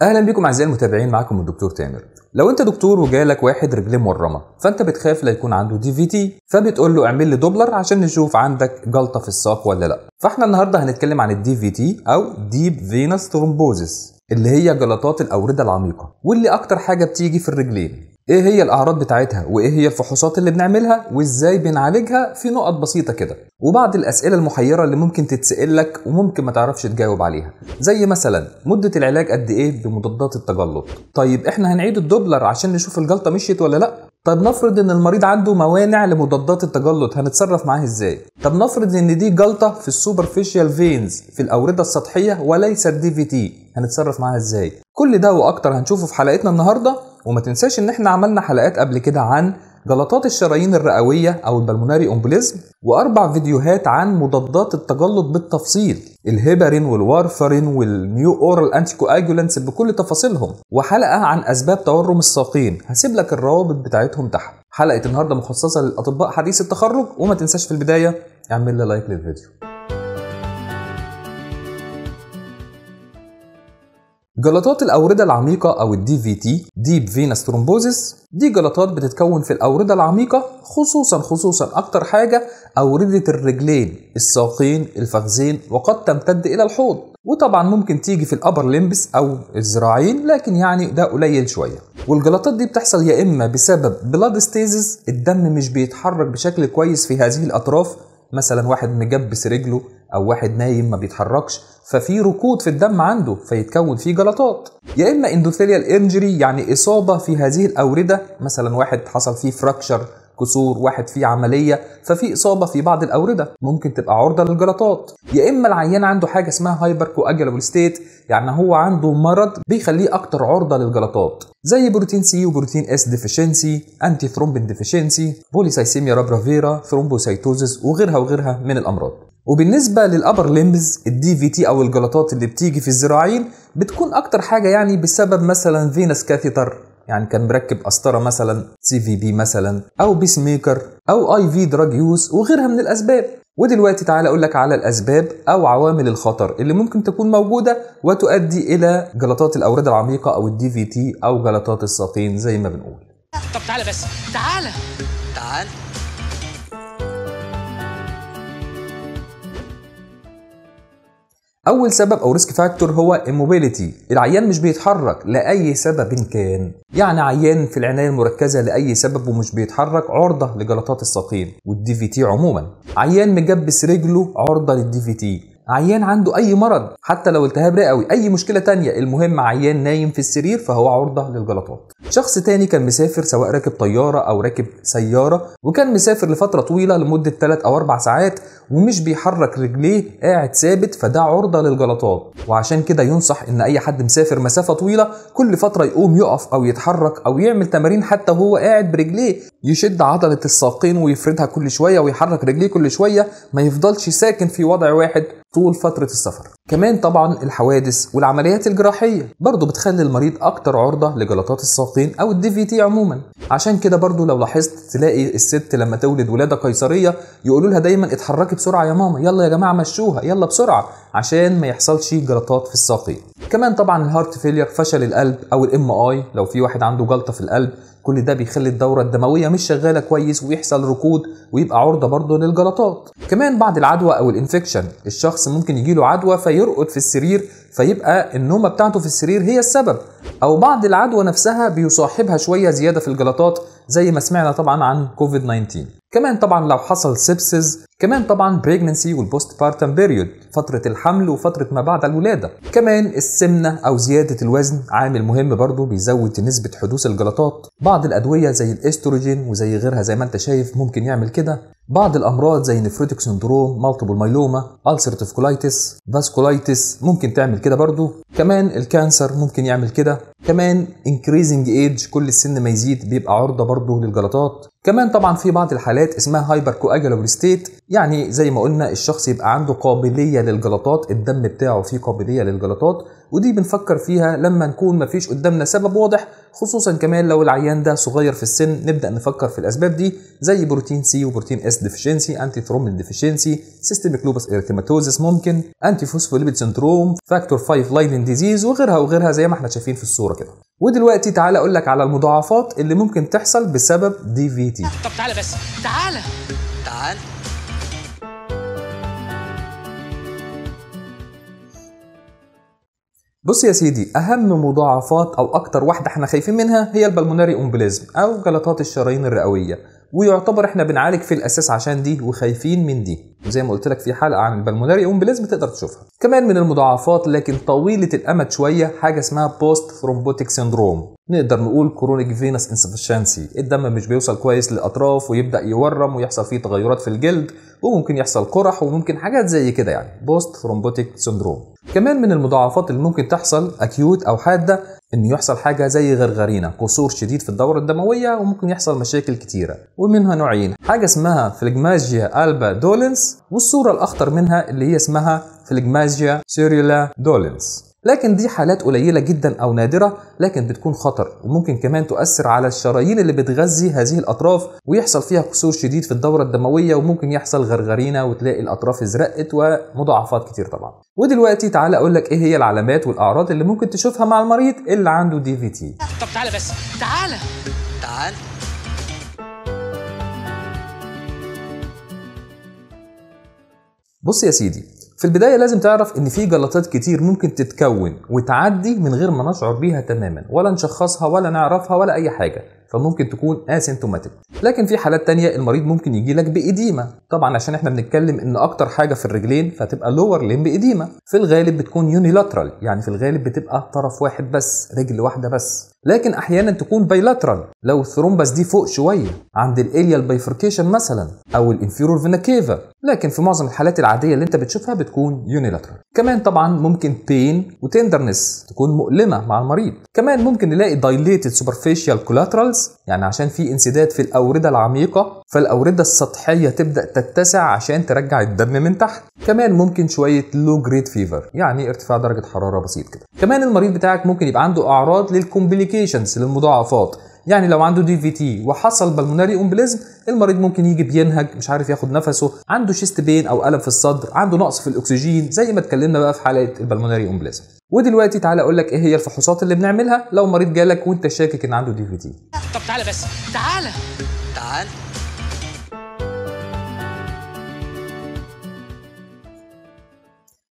اهلا بيكم اعزائي المتابعين معاكم الدكتور تامر لو انت دكتور وجالك واحد رجليه مورمه فانت بتخاف لا يكون عنده دي في تي فبتقول له اعمل لي دوبلر عشان نشوف عندك جلطه في الساق ولا لا فاحنا النهارده هنتكلم عن الدي في تي او ديب فينس ترومبوزس اللي هي جلطات الاورده العميقه واللي اكتر حاجه بتيجي في الرجلين ايه هي الاعراض بتاعتها وايه هي الفحوصات اللي بنعملها وازاي بنعالجها في نقط بسيطه كده وبعض الاسئله المحيره اللي ممكن تتسال لك وممكن ما تعرفش تجاوب عليها زي مثلا مده العلاج قد ايه بمضادات التجلط طيب احنا هنعيد الدوبلر عشان نشوف الجلطه مشيت ولا لا طب نفرض ان المريض عنده موانع لمضادات التجلط هنتصرف معاه ازاي طب نفرض ان دي جلطه في السوبرفيشال فينز في الاورده السطحيه وليست دي في تي هنتصرف معاها ازاي كل ده واكتر هنشوفه في حلقتنا النهارده وما تنساش ان احنا عملنا حلقات قبل كده عن جلطات الشرايين الرئوية أو البلموناري أمبوليزم وأربع فيديوهات عن مضادات التجلط بالتفصيل الهيبرين والوارفرين والنيو أورال انتيكواجولانتس بكل تفاصيلهم وحلقة عن أسباب تورم الساقين هسيب لك الروابط بتاعتهم تحت حلقة النهاردة مخصصة للأطباء حديث التخرج وما تنساش في البداية اعمل لي لايك للفيديو جلطات الأوردة العميقة أو الدي في تي ديب فينس ترومبوزيس دي جلطات بتتكون في الأوردة العميقة خصوصا خصوصا أكتر حاجة أوردة الرجلين الساقين الفخذين وقد تمتد إلى الحوض وطبعا ممكن تيجي في الأبر ليمبس أو الذراعين لكن يعني ده قليل شوية والجلطات دي بتحصل يا إما بسبب بلاد ستيزز الدم مش بيتحرك بشكل كويس في هذه الأطراف مثلا واحد مجبس رجله او واحد نايم ما بيتحركش ففي ركود في الدم عنده فيتكون فيه جلطات يا اما اندوثيليال انجري يعني اصابه في هذه الاورده مثلا واحد حصل فيه فراكشر كسور واحد فيه عمليه ففي اصابه في بعض الاورده ممكن تبقى عرضه للجلطات يا اما العيان عنده حاجه اسمها هايبر كواجلابل ستيت يعني هو عنده مرض بيخليه اكتر عرضه للجلطات زي بروتين سي وبروتين اس ديفيشنسي انتي ثرومبين ديفيشنسي بوليسايسيميا رابرافيرا ثرومبوسايتوزيس وغيرها وغيرها من الامراض وبالنسبة للأبر ليمبز الدي في تي أو الجلطات اللي بتيجي في الذراعين بتكون أكتر حاجة يعني بسبب مثلا فينس كاثيتر يعني كان مركب قسطره مثلا سي في بي مثلا او بيس ميكر او اي في دراج يوز وغيرها من الاسباب ودلوقتي تعالى اقول لك على الاسباب او عوامل الخطر اللي ممكن تكون موجوده وتؤدي الى جلطات الاورده العميقه او الدي في تي او جلطات الساقين زي ما بنقول طب تعالى بس تعالى تعال اول سبب او ريسك فاكتور هو الموبيليتي العيان مش بيتحرك لاي سبب كان يعني عيان في العنايه المركزه لاي سبب ومش بيتحرك عرضه لجلطات الساقين والدي في تي عموما عيان مجبس رجله عرضه للدي في تي عيان عنده اي مرض حتى لو التهاب رئوي اي مشكله تانية المهم عيان نايم في السرير فهو عرضه للجلطات شخص تاني كان مسافر سواء راكب طيارة أو راكب سيارة وكان مسافر لفترة طويلة لمدة 3 أو 4 ساعات ومش بيحرك رجليه قاعد ثابت فده عرضة للجلطات وعشان كده ينصح إن أي حد مسافر مسافة طويلة كل فترة يقوم يقف أو يتحرك أو يعمل تمارين حتى وهو قاعد برجليه يشد عضلة الساقين ويفردها كل شوية ويحرك رجليه كل شوية ما يفضلش ساكن في وضع واحد طول فترة السفر كمان طبعا الحوادث والعمليات الجراحية برضه بتخلي المريض أكتر عرضة لجلطات الساقين أو الدي في تي عموما عشان كده برضه لو لاحظت تلاقي الست لما تولد ولادة قيصرية يقولوا لها دايما اتحركي بسرعة يا ماما يلا يا جماعة مشوها يلا بسرعة عشان ما يحصلش جلطات في الساقين كمان طبعا الهارت فيلير فشل القلب او الام اي لو في واحد عنده جلطه في القلب كل ده بيخلي الدوره الدمويه مش شغاله كويس ويحصل ركود ويبقى عرضه برضه للجلطات كمان بعد العدوى او الانفكشن الشخص شخص ممكن يجيله عدوى فيرقد في السرير فيبقى النومه بتاعته في السرير هي السبب او بعض العدوى نفسها بيصاحبها شويه زياده في الجلطات زي ما سمعنا طبعا عن كوفيد 19 كمان طبعا لو حصل سيبسز كمان طبعا بريجننسي والبوست بارتم بيريود فترة الحمل وفترة ما بعد الولادة كمان السمنة أو زيادة الوزن عامل مهم برضو بيزود نسبة حدوث الجلطات بعض الأدوية زي الاستروجين وزي غيرها زي ما أنت شايف ممكن يعمل كده بعض الأمراض زي نفروتيك سندروم مالتيبل مايلوما ألسرتيف كولايتس فاسكولايتس ممكن تعمل كده برضو كمان الكانسر ممكن يعمل كده كمان انكريزنج ايدج كل السن ما يزيد بيبقى عرضه برضه للجلطات كمان طبعا في بعض الحالات اسمها هايبر كواجولابل ستيت يعني زي ما قلنا الشخص يبقى عنده قابليه للجلطات الدم بتاعه فيه قابليه للجلطات ودي بنفكر فيها لما نكون مفيش قدامنا سبب واضح خصوصا كمان لو العيان ده صغير في السن نبدا نفكر في الاسباب دي زي بروتين سي وبروتين اس ديفيشنسي انتي ثرومبين ديفيشنسي سيستميك لوبس اريتيماتوزس ممكن انتي فوسفوليبيد سندروم فاكتور 5 لاينين ديزيز وغيرها وغيرها زي ما احنا شايفين في الصوره الصوره كده ودلوقتي تعالى اقول لك على المضاعفات اللي ممكن تحصل بسبب دي في تي طب تعالى بس تعالى تعالى بص يا سيدي اهم مضاعفات او اكتر واحده احنا خايفين منها هي البلموناري امبليزم او جلطات الشرايين الرئويه ويعتبر احنا بنعالج في الاساس عشان دي وخايفين من دي وزي ما قلت لك في حلقه عن البلموناري امبلازم تقدر تشوفها كمان من المضاعفات لكن طويله الامد شويه حاجه اسمها بوست ثرومبوتيك سيندروم نقدر نقول كرونيك فينس انسفشنسي الدم مش بيوصل كويس للاطراف ويبدا يورم ويحصل فيه تغيرات في الجلد وممكن يحصل قرح وممكن حاجات زي كده يعني بوست ثرومبوتيك سيندروم كمان من المضاعفات اللي ممكن تحصل اكيوت او حاده ان يحصل حاجه زي غرغرينا قصور شديد في الدوره الدمويه وممكن يحصل مشاكل كتيره ومنها نوعين حاجه اسمها فلجماجيا البا دولنس والصوره الاخطر منها اللي هي اسمها فلجماجيا سيريولا دولنس لكن دي حالات قليلة جدا أو نادرة لكن بتكون خطر وممكن كمان تؤثر على الشرايين اللي بتغذي هذه الأطراف ويحصل فيها كسور شديد في الدورة الدموية وممكن يحصل غرغرينة وتلاقي الأطراف ازرقت ومضاعفات كتير طبعا ودلوقتي تعالى أقول لك إيه هي العلامات والأعراض اللي ممكن تشوفها مع المريض اللي عنده دي في تي طب تعالى بس تعالى تعالى بص يا سيدي في البدايه لازم تعرف ان في جلطات كتير ممكن تتكون وتعدي من غير ما نشعر بيها تماما ولا نشخصها ولا نعرفها ولا اي حاجه فممكن تكون اسيمتوماتيك لكن في حالات تانية المريض ممكن يجي لك بإديمة طبعا عشان احنا بنتكلم ان اكتر حاجة في الرجلين فتبقى لور لين بإديمة في الغالب بتكون يونيلاترال يعني في الغالب بتبقى طرف واحد بس رجل واحدة بس لكن احيانا تكون بايلاترال لو الثرومبس دي فوق شويه عند الاليال بايفركيشن مثلا او الانفيرور فينا كيفا لكن في معظم الحالات العاديه اللي انت بتشوفها بتكون يونيلاترال كمان طبعا ممكن بين وتندرنس تكون مؤلمه مع المريض كمان ممكن نلاقي دايليتد سوبرفيشال كولاترالز يعني عشان في انسداد في الأوردة العميقة فالأوردة السطحية تبدأ تتسع عشان ترجع الدم من تحت كمان ممكن شوية لو جريد فيفر يعني ارتفاع درجة حرارة بسيط كده كمان المريض بتاعك ممكن يبقى عنده أعراض للكومبليكيشنز للمضاعفات يعني لو عنده دي في تي وحصل بالموناري امبليزم المريض ممكن يجي بينهج مش عارف ياخد نفسه عنده شيست بين او الم في الصدر عنده نقص في الاكسجين زي ما اتكلمنا بقى في حاله البلموناري امبليزم ودلوقتي تعالى اقول لك ايه هي الفحوصات اللي بنعملها لو مريض جالك وانت شاكك ان عنده دي في دي طب تعالى بس تعالى تعال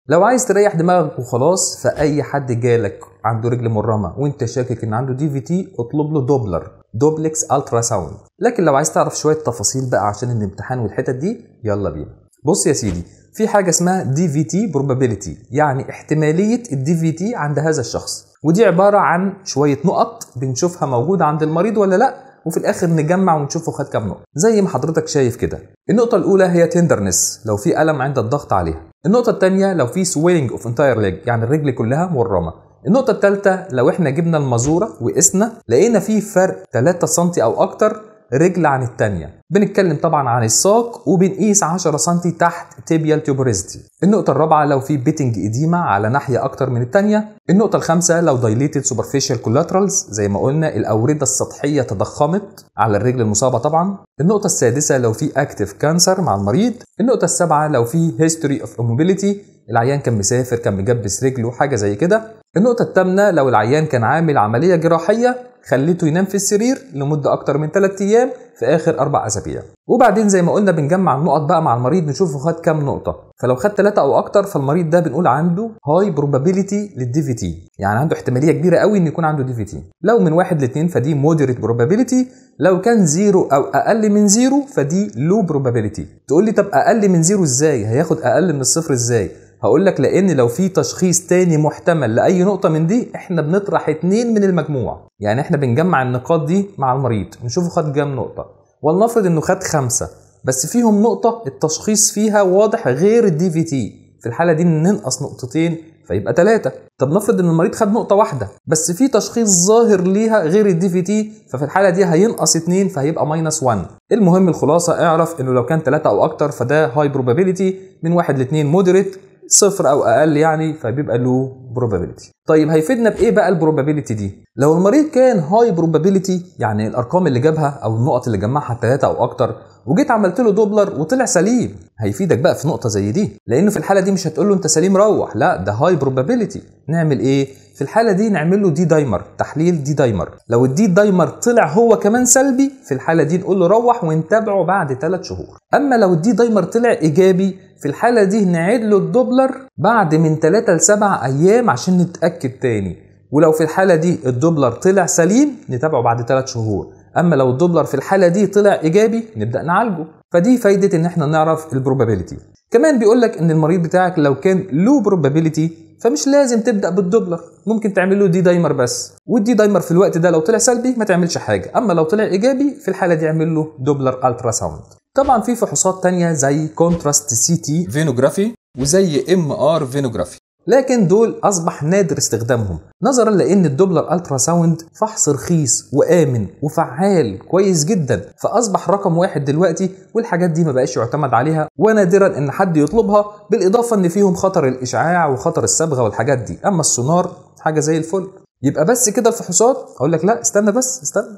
لو عايز تريح دماغك وخلاص فاي حد جالك عنده رجل مرمه وانت شاكك ان عنده دي في تي اطلب له دوبلر دوبلكس الترا ساوند لكن لو عايز تعرف شويه تفاصيل بقى عشان الامتحان والحتت دي يلا بينا بص يا سيدي في حاجه اسمها دي في تي probability يعني احتماليه الدي في تي عند هذا الشخص ودي عباره عن شويه نقط بنشوفها موجوده عند المريض ولا لا وفي الاخر نجمع ونشوفه خد كام نقطه زي ما حضرتك شايف كده النقطه الاولى هي تندرنس لو في الم عند الضغط عليها النقطه الثانيه لو في سويلنج اوف انتاير ليج يعني الرجل كلها مورمه النقطة الثالثة لو احنا جبنا المزورة وقسنا لقينا فيه فرق 3 سم او اكتر رجل عن الثانيه بنتكلم طبعا عن الساق وبنقيس 10 سم تحت تيبيال تيوبوريزيتي النقطة الرابعة لو في بيتنج قديمه على ناحية أكتر من الثانيه النقطة الخامسة لو دايليتد سوبرفيشال كولاترالز زي ما قلنا الأوردة السطحية تضخمت على الرجل المصابة طبعا النقطة السادسة لو في أكتف كانسر مع المريض النقطة السابعة لو في هيستوري اوف اموبيليتي العيان كان مسافر كان مجبس رجله حاجة زي كده النقطة الثامنة لو العيان كان عامل عملية جراحية خليته ينام في السرير لمدة أكتر من 3 أيام في آخر أربع أسابيع وبعدين زي ما قلنا بنجمع النقط بقى مع المريض نشوفه خد كام نقطة فلو خد 3 أو أكتر فالمريض ده بنقول عنده هاي probability للدي في تي يعني عنده احتمالية كبيرة قوي إن يكون عنده دي في تي لو من 1 ل 2 فدي moderate probability لو كان زيرو أو أقل من زيرو فدي low probability تقول لي طب أقل من زيرو إزاي هياخد أقل من الصفر إزاي هقول لك لان لو في تشخيص تاني محتمل لاي نقطه من دي احنا بنطرح اتنين من المجموع يعني احنا بنجمع النقاط دي مع المريض نشوفه خد كام نقطه ولنفرض انه خد خمسه بس فيهم نقطه التشخيص فيها واضح غير الدي في تي في الحاله دي ننقص نقطتين فيبقى ثلاثة طب نفرض ان المريض خد نقطة واحدة بس في تشخيص ظاهر ليها غير الدي في تي ففي الحالة دي هينقص اتنين فهيبقى ماينس 1 المهم الخلاصة اعرف انه لو كان ثلاثة او اكتر فده هاي بروبابيليتي من واحد لاتنين مودريت صفر او اقل يعني فبيبقى له probability طيب هيفيدنا بايه بقى البروبابيلتي دي لو المريض كان هاي بروبابيلتي يعني الارقام اللي جابها او النقط اللي جمعها ثلاثه او اكتر وجيت عملت له دوبلر وطلع سليم هيفيدك بقى في نقطه زي دي لان في الحاله دي مش هتقول له انت سليم روح لا ده هاي بروبابيلتي نعمل ايه في الحاله دي نعمل له دي دايمر تحليل دي دايمر لو الدي دايمر طلع هو كمان سلبي في الحاله دي نقول له روح ونتابعه بعد 3 شهور اما لو الدي دايمر طلع ايجابي في الحالة دي نعيد له الدوبلر بعد من 3 ل 7 أيام عشان نتأكد تاني ولو في الحالة دي الدوبلر طلع سليم نتابعه بعد 3 شهور اما لو الدوبلر في الحاله دي طلع ايجابي نبدا نعالجه فدي فايده ان احنا نعرف البروبابيليتي كمان بيقول لك ان المريض بتاعك لو كان لو بروبابيليتي فمش لازم تبدا بالدوبلر ممكن تعمل له دي دايمر بس والدي دايمر في الوقت ده لو طلع سلبي ما تعملش حاجه اما لو طلع ايجابي في الحاله دي اعمل له دوبلر الترا ساوند طبعا في فحوصات تانية زي كونتراست سي تي فينوجرافي وزي ام ار فينوجرافي لكن دول اصبح نادر استخدامهم نظرا لان الدوبلر الترا ساوند فحص رخيص وامن وفعال كويس جدا فاصبح رقم واحد دلوقتي والحاجات دي ما بقاش يعتمد عليها ونادرا ان حد يطلبها بالاضافه ان فيهم خطر الاشعاع وخطر الصبغه والحاجات دي اما السونار حاجه زي الفل يبقى بس كده الفحوصات اقول لك لا استنى بس استنى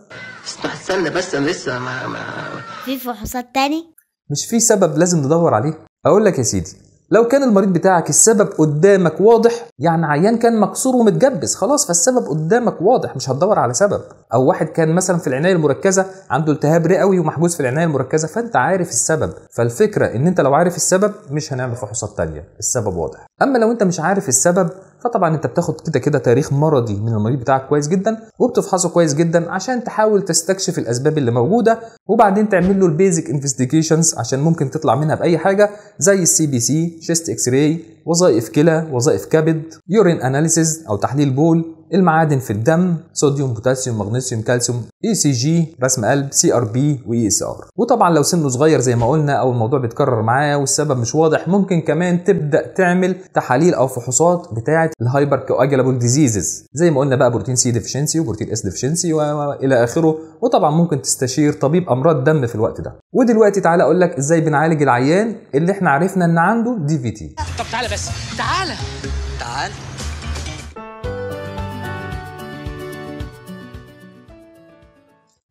استنى بس انا لسه ما, ما في فحوصات تاني مش في سبب لازم ندور عليه اقول لك يا سيدي لو كان المريض بتاعك السبب قدامك واضح يعني عيان كان مكسور ومتجبس خلاص فالسبب قدامك واضح مش هتدور على سبب او واحد كان مثلا في العنايه المركزه عنده التهاب رئوي ومحجوز في العنايه المركزه فانت عارف السبب فالفكره ان انت لو عارف السبب مش هنعمل فحوصات تانية السبب واضح اما لو انت مش عارف السبب فطبعا انت بتاخد كده كده تاريخ مرضي من المريض بتاعك كويس جدا وبتفحصه كويس جدا عشان تحاول تستكشف الاسباب اللي موجوده وبعدين تعمل له البيزك انفستيجيشنز عشان ممكن تطلع منها باي حاجه زي السي بي سي شيست اكس راي وظائف كلى وظائف كبد يورين اناليسيز او تحليل بول المعادن في الدم صوديوم بوتاسيوم مغنيسيوم كالسيوم اي سي جي رسم قلب سي ار بي واي اس ار وطبعا لو سنه صغير زي ما قلنا او الموضوع بيتكرر معاه والسبب مش واضح ممكن كمان تبدا تعمل تحاليل او فحوصات بتاعه الهايبر كواجلابل ديزيزز زي ما قلنا بقى بروتين سي ديفشنسي وبروتين اس ديفشنسي والى اخره وطبعا ممكن تستشير طبيب امراض دم في الوقت ده ودلوقتي تعالى اقول لك ازاي بنعالج العيان اللي احنا عرفنا ان عنده دي في تي طب تعالى بس تعالى تعالى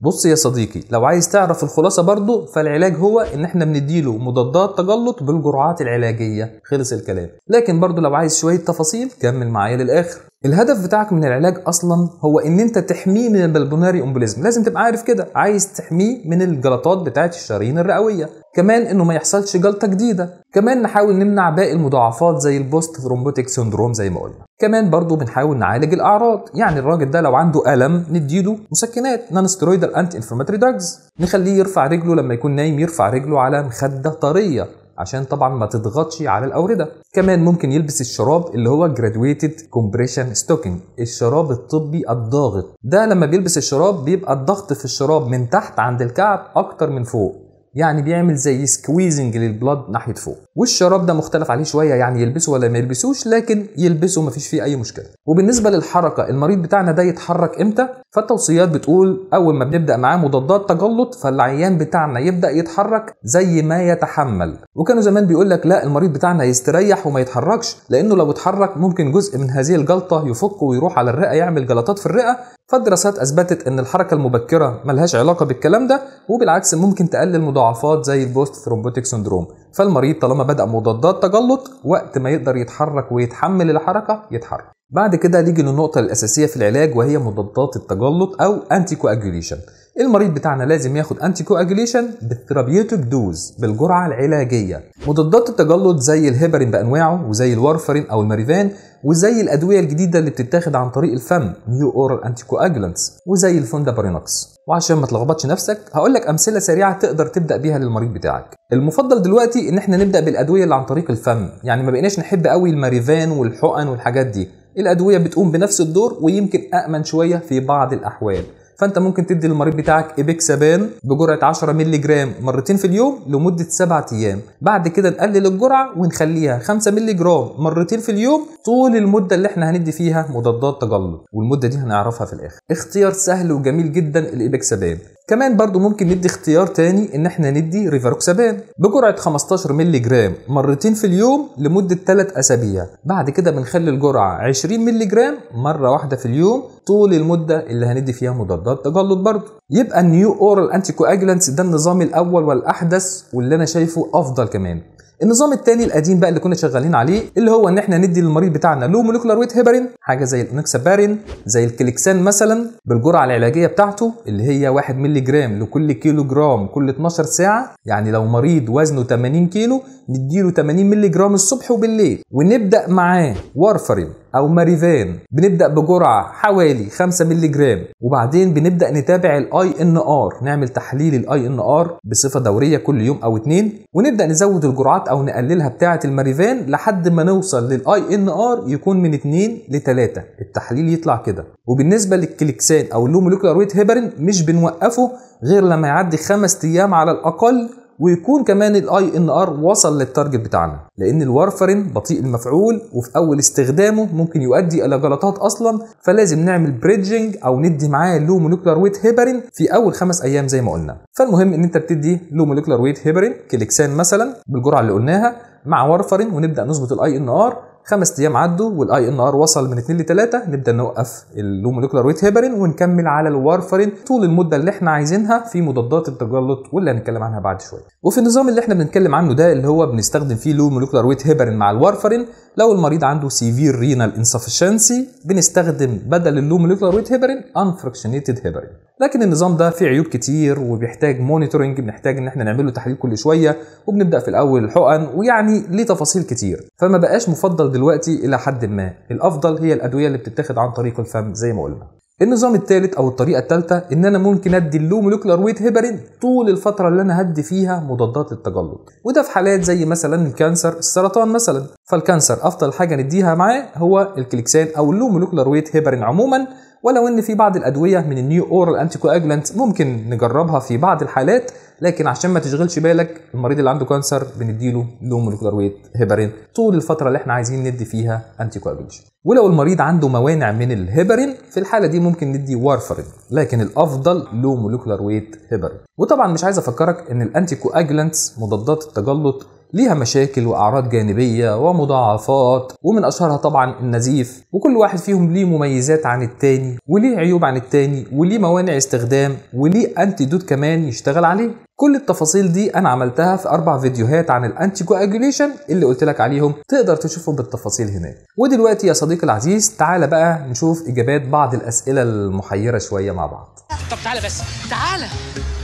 بص يا صديقي لو عايز تعرف الخلاصة برضه فالعلاج هو ان احنا بنديله مضادات تجلط بالجرعات العلاجية خلص الكلام لكن برضه لو عايز شوية تفاصيل كمل معايا للاخر الهدف بتاعك من العلاج اصلا هو ان انت تحميه من البلبوناري امبوليزم لازم تبقى عارف كده عايز تحميه من الجلطات بتاعه الشرايين الرئويه كمان انه ما يحصلش جلطه جديده كمان نحاول نمنع باقي المضاعفات زي البوست ثرومبوتيك سندروم زي ما قلنا كمان برضه بنحاول نعالج الاعراض يعني الراجل ده لو عنده الم نديله مسكنات نون ستيرويدال انتي انفلاماتوري دراجز نخليه يرفع رجله لما يكون نايم يرفع رجله على مخده طريه عشان طبعا ما تضغطش على الاورده كمان ممكن يلبس الشراب اللي هو جرادويتد كومبريشن ستوكينج الشراب الطبي الضاغط ده لما بيلبس الشراب بيبقى الضغط في الشراب من تحت عند الكعب اكتر من فوق يعني بيعمل زي سكويزنج للبلد ناحيه فوق والشراب ده مختلف عليه شويه يعني يلبسه ولا ما يلبسوش لكن يلبسه مفيش فيه اي مشكله وبالنسبه للحركه المريض بتاعنا ده يتحرك امتى فالتوصيات بتقول اول ما بنبدا معاه مضادات تجلط فالعيان بتاعنا يبدا يتحرك زي ما يتحمل وكانوا زمان بيقول لك لا المريض بتاعنا يستريح وما يتحركش لانه لو اتحرك ممكن جزء من هذه الجلطه يفك ويروح على الرئه يعمل جلطات في الرئه فالدراسات أثبتت إن الحركة المبكرة ملهاش علاقة بالكلام ده وبالعكس ممكن تقلل مضاعفات زي البوست ثرومبوتيك سندروم فالمريض طالما بدأ مضادات تجلط وقت ما يقدر يتحرك ويتحمل الحركة يتحرك بعد كده نيجي للنقطة الأساسية في العلاج وهي مضادات التجلط أو أنتي كواجوليشن المريض بتاعنا لازم ياخد أنتي كواجوليشن بالثرابيوتيك دوز بالجرعة العلاجية مضادات التجلط زي الهيبرين بأنواعه وزي الوارفرين أو الماريفان وزي الادويه الجديده اللي بتتاخد عن طريق الفم نيو اورال انتيكواجولانتس وزي الفوندابرينوكس وعشان ما تلخبطش نفسك هقول لك امثله سريعه تقدر تبدا بيها للمريض بتاعك المفضل دلوقتي ان احنا نبدا بالادويه اللي عن طريق الفم يعني ما بقيناش نحب قوي الماريفان والحقن والحاجات دي الادويه بتقوم بنفس الدور ويمكن امن شويه في بعض الاحوال فانت ممكن تدي للمريض بتاعك ايبكسابان بجرعه 10 مللي جرام مرتين في اليوم لمده 7 ايام بعد كده نقلل الجرعه ونخليها 5 مللي جرام مرتين في اليوم طول المده اللي احنا هندي فيها مضادات تجلط والمده دي هنعرفها في الاخر اختيار سهل وجميل جدا الايبكسابان كمان برضو ممكن ندي اختيار تاني ان احنا ندي ريفاروكسابان بجرعه 15 مللي جرام مرتين في اليوم لمده 3 اسابيع بعد كده بنخلي الجرعه 20 مللي جرام مره واحده في اليوم طول المده اللي هندي فيها مضادات تجلط برضه يبقى النيو اورال انتيكو ده النظام الاول والاحدث واللي انا شايفه افضل كمان النظام الثاني القديم بقى اللي كنا شغالين عليه اللي هو ان احنا ندي للمريض بتاعنا لو موليكولار ويت هيبرين حاجه زي الانكسابارين زي الكليكسان مثلا بالجرعه العلاجيه بتاعته اللي هي 1 مللي جرام لكل كيلو جرام كل 12 ساعه يعني لو مريض وزنه 80 كيلو نديله 80 مللي جرام الصبح وبالليل ونبدا معاه وارفرين او ماريفان بنبدا بجرعه حوالي 5 مللي جرام وبعدين بنبدا نتابع الاي ان ار نعمل تحليل الاي ان ار بصفه دوريه كل يوم او اتنين ونبدا نزود الجرعات او نقللها بتاعه الماريفان لحد ما نوصل للاي ان ار يكون من 2 ل 3 التحليل يطلع كده وبالنسبه للكليكسان او اللو مولكيولار ويت هيبرين مش بنوقفه غير لما يعدي خمس ايام على الاقل ويكون كمان الاي ان ار وصل للتارجت بتاعنا لان الوارفرين بطيء المفعول وفي اول استخدامه ممكن يؤدي الى جلطات اصلا فلازم نعمل بريدجنج او ندي معاه لو مولكيولار ويت هيبرين في اول خمس ايام زي ما قلنا فالمهم ان انت بتدي لو مولكيولار ويت هيبرين كليكسان مثلا بالجرعه اللي قلناها مع وارفرين ونبدا نظبط الاي ان ار خمس ايام عدوا والاي ان ار وصل من 2 ل 3 نبدا نوقف اللو موليكولار ويت هيبرين ونكمل على الوارفرين طول المده اللي احنا عايزينها في مضادات التجلط واللي هنتكلم عنها بعد شويه وفي النظام اللي احنا بنتكلم عنه ده اللي هو بنستخدم فيه لو موليكولار ويت هيبرين مع الوارفرين لو المريض عنده سيفير رينال انسفشنسي بنستخدم بدل اللو موليكولار ويت هيبرين انفراكشنيتد هيبرين لكن النظام ده فيه عيوب كتير وبيحتاج مونيتورنج بنحتاج ان احنا نعمله تحليل كل شويه وبنبدا في الاول الحقن ويعني ليه تفاصيل كتير فما بقاش مفضل دلوقتي الى حد ما الافضل هي الادويه اللي بتتاخد عن طريق الفم زي ما قلنا النظام الثالث او الطريقه الثالثه ان انا ممكن ادي اللو مولكيولار ويت هيبرين طول الفتره اللي انا هدي فيها مضادات للتجلط وده في حالات زي مثلا الكانسر السرطان مثلا فالكانسر افضل حاجه نديها معاه هو الكليكسان او اللو مولكيولار ويت هيبرين عموما ولو ان في بعض الادويه من النيو اورال انتي كواجلانت ممكن نجربها في بعض الحالات لكن عشان ما تشغلش بالك المريض اللي عنده كانسر بنديله لو مولكيولار ويت هيبرين طول الفتره اللي احنا عايزين ندي فيها انتي كواجليشن ولو المريض عنده موانع من الهيبرين في الحاله دي ممكن ندي وارفرين لكن الافضل لو مولكيولار ويت هيبرين وطبعا مش عايز افكرك ان الانتي كواجلانتس مضادات التجلط ليها مشاكل وأعراض جانبية ومضاعفات ومن أشهرها طبعا النزيف وكل واحد فيهم ليه مميزات عن التاني وليه عيوب عن التاني وليه موانع استخدام وليه أنتي دوت كمان يشتغل عليه كل التفاصيل دي انا عملتها في اربع فيديوهات عن الانتي كواجوليشن اللي قلت لك عليهم تقدر تشوفهم بالتفاصيل هناك ودلوقتي يا صديقي العزيز تعالى بقى نشوف اجابات بعض الاسئله المحيره شويه مع بعض طب تعالى بس تعالى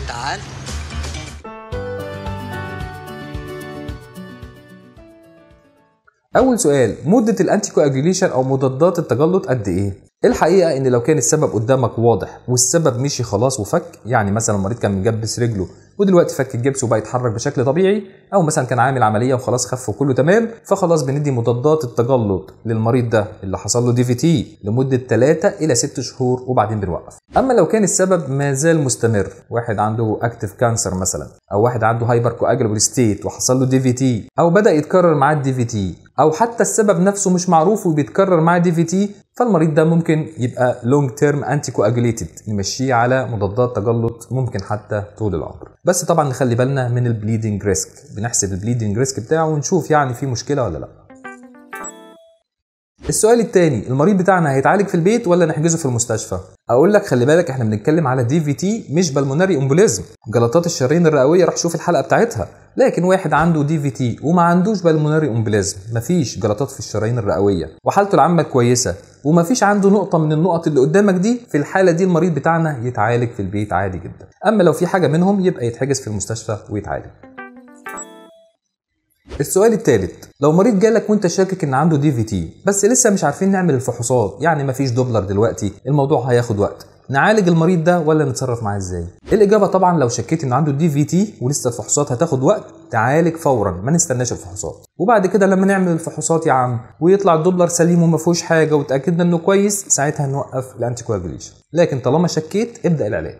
تعال اول سؤال مده الانتيكواجيليشن او مضادات التجلط قد ايه الحقيقه ان لو كان السبب قدامك واضح والسبب مشي خلاص وفك يعني مثلا المريض كان مجبس رجله ودلوقتي فك الجبس وبقى يتحرك بشكل طبيعي او مثلا كان عامل عمليه وخلاص خف وكله تمام فخلاص بندي مضادات التجلط للمريض ده اللي حصل له دي في تي لمده 3 الى 6 شهور وبعدين بنوقف اما لو كان السبب ما زال مستمر واحد عنده اكتف كانسر مثلا او واحد عنده هايبر كواجلبل ستيت وحصل له دي في تي او بدا يتكرر معاه الدي في تي او حتى السبب نفسه مش معروف وبيتكرر معاه دي في تي فالمريض ده ممكن يبقى لونج تيرم انتي كواجوليتد نمشيه على مضادات تجلط ممكن حتى طول العمر بس طبعا نخلي بالنا من البليدنج ريسك بنحسب البليدنج ريسك بتاعه ونشوف يعني في مشكله ولا لا السؤال الثاني المريض بتاعنا هيتعالج في البيت ولا نحجزه في المستشفى اقول لك خلي بالك احنا بنتكلم على دي في تي مش بالموناري امبوليزم جلطات الشرايين الرئويه راح شوف الحلقه بتاعتها لكن واحد عنده دي في تي وما عندوش بالموناري امبليزم مفيش جلطات في الشرايين الرئويه وحالته العامه كويسه ومفيش عنده نقطه من النقط اللي قدامك دي في الحاله دي المريض بتاعنا يتعالج في البيت عادي جدا اما لو في حاجه منهم يبقى يتحجز في المستشفى ويتعالج السؤال الثالث لو مريض جالك وانت شاكك ان عنده دي في تي بس لسه مش عارفين نعمل الفحوصات يعني مفيش دوبلر دلوقتي الموضوع هياخد وقت نعالج المريض ده ولا نتصرف معاه ازاي الاجابه طبعا لو شكيت ان عنده دي في تي ولسه الفحوصات هتاخد وقت تعالج فورا ما نستناش الفحوصات وبعد كده لما نعمل الفحوصات يا عم ويطلع الدوبلر سليم وما فيهوش حاجه وتاكدنا انه كويس ساعتها نوقف الانتي لكن طالما شكيت ابدا العلاج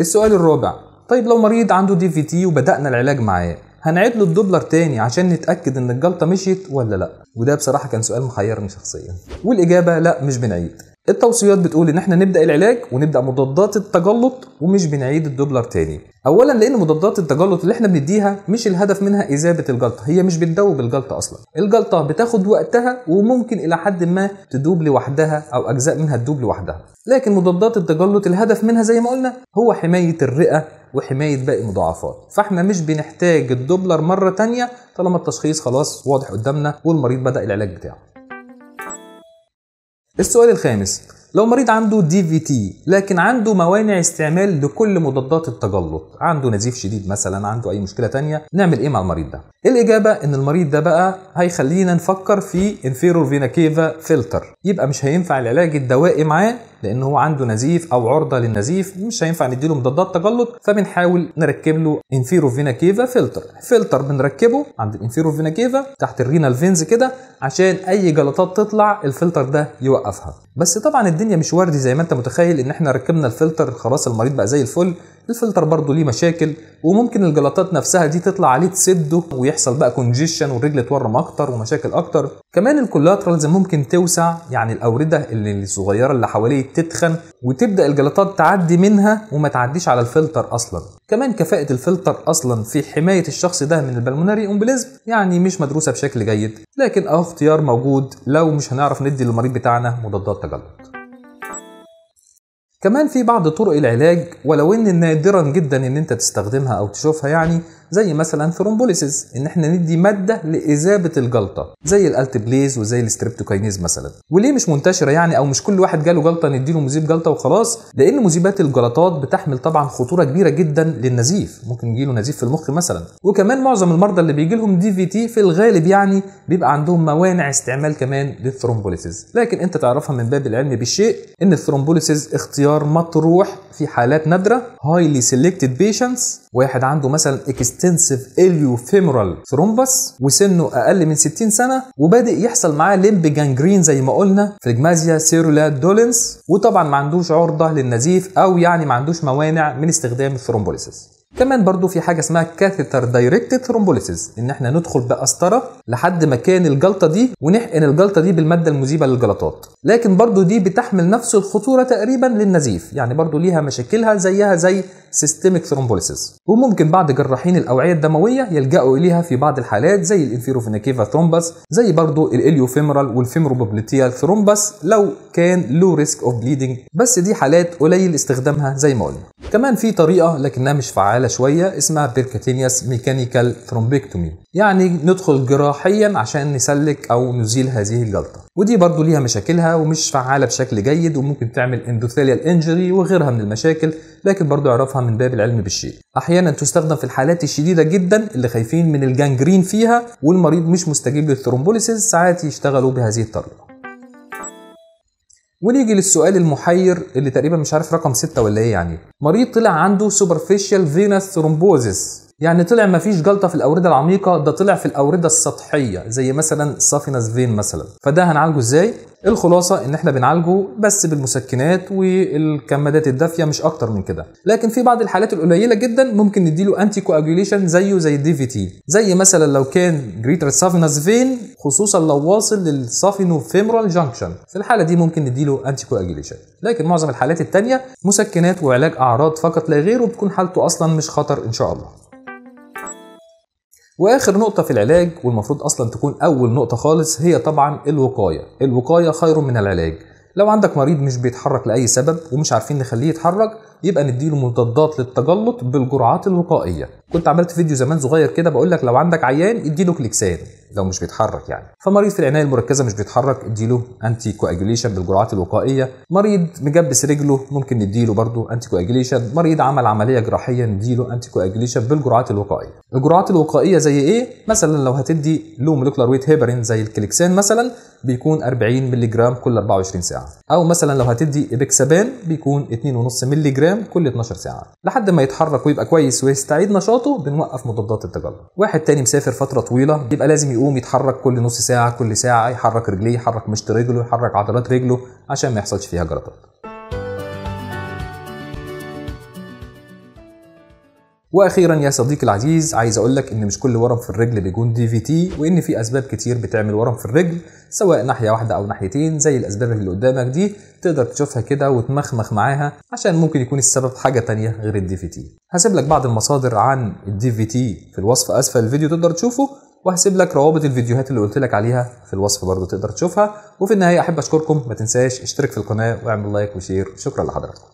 السؤال الرابع طيب لو مريض عنده دي في تي وبدأنا العلاج معاه هنعيد له الدوبلر تاني عشان نتاكد ان الجلطه مشيت ولا لا وده بصراحه كان سؤال محيرني شخصيا والاجابه لا مش بنعيد التوصيات بتقول ان احنا نبدا العلاج ونبدا مضادات التجلط ومش بنعيد الدوبلر تاني اولا لان مضادات التجلط اللي احنا بنديها مش الهدف منها اذابه الجلطه هي مش بتدوب الجلطه اصلا الجلطه بتاخد وقتها وممكن الى حد ما تدوب لوحدها او اجزاء منها تدوب لوحدها لكن مضادات التجلط الهدف منها زي ما قلنا هو حمايه الرئه وحمايه باقي المضاعفات فاحنا مش بنحتاج الدوبلر مره تانية طالما التشخيص خلاص واضح قدامنا والمريض بدا العلاج بتاعه السؤال الخامس لو مريض عنده دي في تي لكن عنده موانع استعمال لكل مضادات التجلط عنده نزيف شديد مثلا عنده اي مشكله تانية نعمل ايه مع المريض ده الاجابه ان المريض ده بقى هيخلينا نفكر في انفيرور فينا كيفا فلتر يبقى مش هينفع العلاج الدوائي معاه لان هو عنده نزيف او عرضه للنزيف مش هينفع نديله مضادات تجلط فبنحاول نركب له انفيرو فينا كيفا فلتر فلتر بنركبه عند الانفيرو فينا كيفا تحت الرينال فينز كده عشان اي جلطات تطلع الفلتر ده يوقفها بس طبعا الدنيا مش وردي زي ما انت متخيل ان احنا ركبنا الفلتر خلاص المريض بقى زي الفل الفلتر برضه ليه مشاكل وممكن الجلطات نفسها دي تطلع عليه تسده ويحصل بقى كونجيشن والرجل تورم اكتر ومشاكل اكتر كمان الكولاترالز ممكن توسع يعني الاورده اللي الصغيره اللي حواليه تتخن وتبدا الجلطات تعدي منها وما تعديش على الفلتر اصلا كمان كفاءه الفلتر اصلا في حمايه الشخص ده من البلموناري امبليزم يعني مش مدروسه بشكل جيد لكن اهو اختيار موجود لو مش هنعرف ندي للمريض بتاعنا مضادات تجلط كمان في بعض طرق العلاج ولو ان نادرا جدا ان انت تستخدمها او تشوفها يعني زي مثلا ثرومبوليسيز ان احنا ندي ماده لاذابه الجلطه زي الالتبليز وزي الاستريبتوكاينيز مثلا وليه مش منتشره يعني او مش كل واحد جاله جلطه نديله مذيب جلطه وخلاص لان مذيبات الجلطات بتحمل طبعا خطوره كبيره جدا للنزيف ممكن يجيله نزيف في المخ مثلا وكمان معظم المرضى اللي بيجي لهم دي في تي في الغالب يعني بيبقى عندهم موانع استعمال كمان للثرومبوليسيز لكن انت تعرفها من باب العلم بالشيء ان الثرومبوليسيز اختيار مطروح في حالات نادره هايلي سيلكتد بيشنتس واحد عنده مثلا اكستنسيف اليو فيمورال ثرومبس وسنه اقل من 60 سنه وبادئ يحصل معاه ليمب جانجرين زي ما قلنا فليجمازيا سيرولا دولنس وطبعا ما عندوش عرضه للنزيف او يعني ما عندوش موانع من استخدام الثرومبوليسيس كمان برضو في حاجه اسمها كاثيتر دايركتد ثرومبوليسيس ان احنا ندخل بقسطره لحد مكان الجلطه دي ونحقن الجلطه دي بالماده المذيبه للجلطات لكن برضو دي بتحمل نفس الخطوره تقريبا للنزيف يعني برضو ليها مشاكلها زيها زي سيستميك ثرومبوليسيس وممكن بعض جراحين الاوعيه الدمويه يلجأوا اليها في بعض الحالات زي الانفيروفينيكيفا ثرومبس زي برضو الاليوفيمرال والفيمروبليتيال ثرومبس لو كان لو ريسك اوف بليدنج بس دي حالات قليل استخدامها زي ما قلنا كمان في طريقه لكنها مش فعاله أعلى شوية اسمها بيركاتينيوس ميكانيكال ثرومبكتومي يعني ندخل جراحيا عشان نسلك أو نزيل هذه الجلطة ودي برضو ليها مشاكلها ومش فعالة بشكل جيد وممكن تعمل اندوثيليال انجري وغيرها من المشاكل لكن برضو اعرفها من باب العلم بالشيء احيانا تستخدم في الحالات الشديدة جدا اللي خايفين من الجانجرين فيها والمريض مش مستجيب للثرومبوليسيس ساعات يشتغلوا بهذه الطريقة ونيجي للسؤال المحير اللي تقريبا مش عارف رقم 6 ولا ايه يعني مريض طلع عنده سوبرفيشال فينس ثرومبوزيس يعني طلع ما فيش جلطه في الاورده العميقه ده طلع في الاورده السطحيه زي مثلا سافينس فين مثلا فده هنعالجه ازاي الخلاصه ان احنا بنعالجه بس بالمسكنات والكمادات الدافيه مش اكتر من كده لكن في بعض الحالات القليله جدا ممكن نديله انتي كواجوليشن زيه زي الدي في تي زي مثلا لو كان جريتر سافينس فين خصوصا لو واصل للسافينو فيمورال جانكشن في الحاله دي ممكن نديله انتي كواجوليشن لكن معظم الحالات الثانيه مسكنات وعلاج اعراض فقط لا غير وبتكون حالته اصلا مش خطر ان شاء الله واخر نقطه في العلاج والمفروض اصلا تكون اول نقطه خالص هي طبعا الوقايه الوقايه خير من العلاج لو عندك مريض مش بيتحرك لاي سبب ومش عارفين نخليه يتحرك يبقى نديله مضادات للتجلط بالجرعات الوقائيه كنت عملت فيديو زمان صغير كده بقول لك لو عندك عيان اديله كليكسان لو مش بيتحرك يعني فمريض في العنايه المركزه مش بيتحرك اديله انتي كواجوليشن بالجرعات الوقائيه مريض مجبس رجله ممكن نديله برضو انتي كواجوليشن مريض عمل عمليه جراحيه نديله انتي كواجوليشن بالجرعات الوقائيه الجرعات الوقائيه زي ايه مثلا لو هتدي لو مولكيولار ويت هيبرين زي الكليكسان مثلا بيكون 40 مللي جرام كل 24 ساعه او مثلا لو هتدي ابيكسابان بيكون 2.5 مللي جرام جرام كل 12 ساعه لحد ما يتحرك ويبقى كويس ويستعيد نشاطه بنوقف مضادات التجلط واحد تاني مسافر فتره طويله يبقى لازم يقوم يتحرك كل نص ساعه كل ساعه يحرك رجليه يحرك مشط رجله يحرك عضلات رجله عشان ما يحصلش فيها جلطات واخيرا يا صديقي العزيز عايز اقول لك ان مش كل ورم في الرجل بيكون دي في تي وان في اسباب كتير بتعمل ورم في الرجل سواء ناحيه واحده او ناحيتين زي الاسباب اللي قدامك دي تقدر تشوفها كده وتمخمخ معاها عشان ممكن يكون السبب حاجه تانية غير الدي في تي هسيب لك بعض المصادر عن الدي في تي في الوصف اسفل الفيديو تقدر تشوفه وهسيب لك روابط الفيديوهات اللي قلت لك عليها في الوصف برضو تقدر تشوفها وفي النهايه احب اشكركم ما تنساش اشترك في القناه واعمل لايك وشير شكرا لحضراتكم